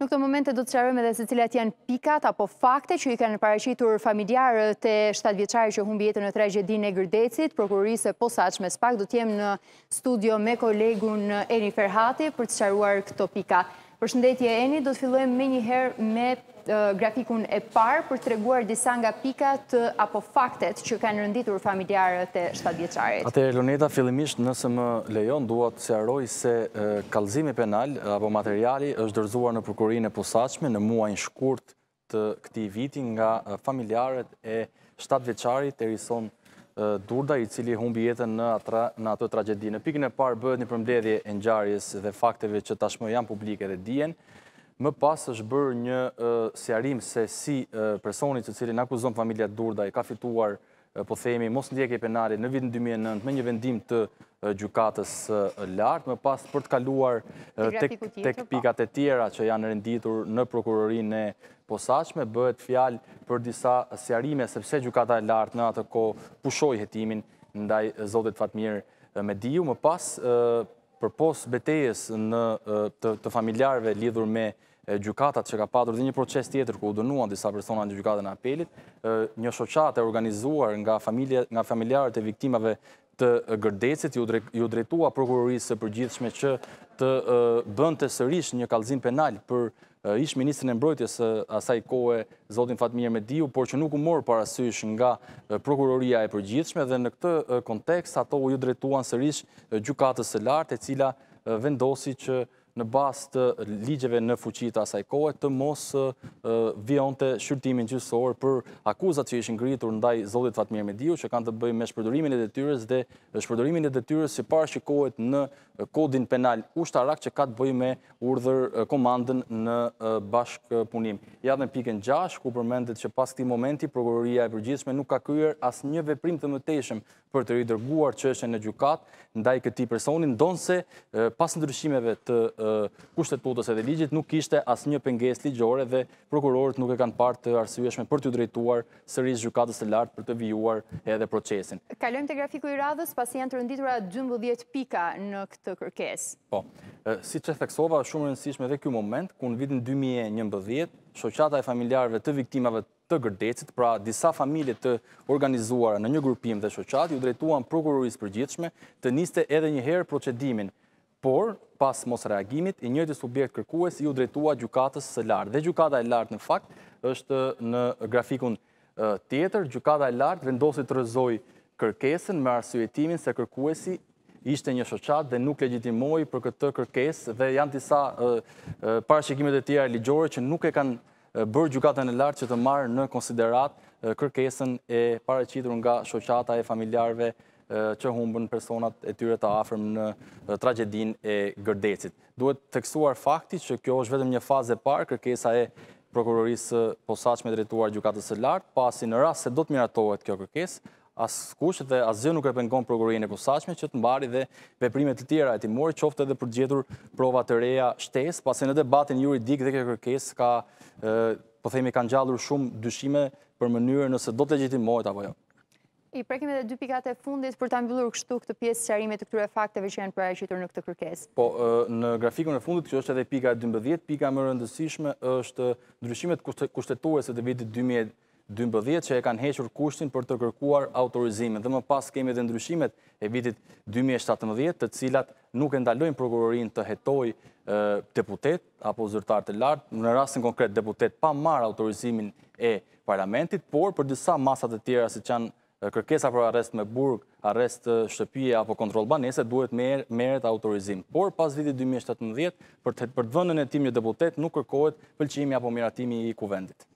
Në këtë moment do të qarëm edhe se cilat janë pikat apo fakte që i kanë pareqitur familjarët e 7 vjeqarë që humbi jetën në tragedin e gërdecit, prokurisë e me spak, do t'jem në studio me kolegun Eni Ferhati për të qaruar këto pikat. Për shëndetje e do të fillojmë me njëherë me grafikun e parë për të reguar disa nga pikat apo faktet që kanë rënditur familjarët e shtabjeqarit. Ate, Loneta, fillimisht nëse më lejon, duhet se arroj se kalzimi penal apo materiali është dërzuar në përkurin e posaqme në muajnë shkurt të këti viti nga familjarët e shtabjeqarit e rison të Durda, i cili humbi jetën në ato tragedi. Në pikën e parë bëhet një përmbledhje e njarjes dhe fakteve që tashmë janë publike dhe dijen, më pas është bërë një sjarim se si personit që cili në akuzon familja Durda i ka fituar po themi, mos ndjekje penale në vitën 2009 me një vendim të gjukatës lartë, më pas për të kaluar të po. pikat e tjera që janë renditur në prokurorin e posashme, bëhet fjalë për disa sjarime, sepse gjukata e lartë në atë ko pushoj jetimin ndaj Zotit Fatmir Mediu, më pas për pos betejes të familjarve lidhur me gjukatat që ka padur dhe një proces tjetër ku u dënuan disa persona në gjukatën e apelit, një shoqat e organizuar nga familjarët e viktimave të gërdecit, ju drejtua prokurorisë së përgjithshme që të bënd të sërish një kalzim penal për ishë ministrin e mbrojtjes asaj kohë zotin Fatmir Mediu, por që nuk u morë parasysh nga prokuroria e përgjithshme dhe në këtë kontekst ato ju drejtuan sërish gjukatës së lartë e cila vendosi që në bas të ligjeve në fuqit asaj kohet të mos vion të shyrtimin gjysor për akuzat që ishë ngritur ndaj Zodit Fatmir Mediu që kanë të bëjmë me shpërdurimin e detyres dhe shpërdurimin e detyres si parë shikohet në kodin penal ushtarak që ka të bëjmë me urdhër komandën në bashkë punim. Ja dhe në pikën 6, ku përmendit që pas këti momenti, prokuroria e përgjithshme nuk ka kryer as një veprim të mëtejshem për të ridërguar qëshën në gjukat ndaj këti personin, donëse pas ndryshimeve të kushtetutës edhe ligjit nuk ishte asë një penges ligjore dhe prokurorët nuk e kanë partë të arsueshme për të drejtuar sëris gjukatës të lartë për të vijuar edhe procesin. Kalojmë të grafiku i radhës, pasi janë të rënditura 12 pika në këtë kërkes. Po, si që theksova, shumë rënsishme dhe kjo moment, ku në vitin 2011, shoqata e familjarve të viktimave të gërdecit, pra disa familje të organizuara në një grupim dhe shoqat, ju drejtuan prokurorisë përgjithshme të niste edhe njëherë procedimin por pas mos reagimit, i njëti subjekt kërkues ju drejtua gjukatës së lartë. Dhe gjukata e lartë në fakt është në grafikun tjetër, gjukata e lartë vendosi të rëzoj kërkesën me arsujetimin se kërkuesi ishte një shoqat dhe nuk legjitimoj për këtë kërkes dhe janë tisa parashikimet e tjera ligjore që nuk e kanë bërë gjukatën e lartë që të marë në konsiderat kërkesën e parashitur nga shoqata e familjarve që humbën personat e tyre të afrëm në tragedin e gërdecit. Duhet kësuar fakti që kjo është vetëm një fazë e parë, kërkesa e prokurorisë posaq me drejtuar gjukatës e lartë, pasi në rrasë se do të miratohet kjo kërkes, asë kushët dhe asë zë nuk e pengon prokurorinë e posaqme që të mbari dhe veprimet të tjera e timori, qofte edhe përgjetur prova të reja shtes, pasi në debatin juridik dhe kjo kërkes ka, po themi, kanë gjallur shumë dyshime për mënyrë nëse do të legjitimojt apo jo i prekime edhe dy pikat e fundit për ta mbyllur kështu këtë pjesë sqarime të këtyre fakteve që janë paraqitur në këtë kërkesë. Po në grafikun e fundit që është edhe pika 12, pika më rëndësishme është ndryshimet kushtetuese të vitit 2012 që e kanë hequr kushtin për të kërkuar autorizimin dhe më pas kemi edhe ndryshimet e vitit 2017, të cilat nuk e ndalojnë prokurorin të hetojë deputet apo zërtar të lartë në rastin konkret deputet pa marr autorizimin e parlamentit, por për disa masa të tjera se janë kërkesa për arrest me burg, arrest shtëpije apo kontrol banese, duhet meret autorizim. Por pas vitit 2017, për të vëndën e tim një deputet, nuk kërkohet pëlqimi apo miratimi i kuvendit.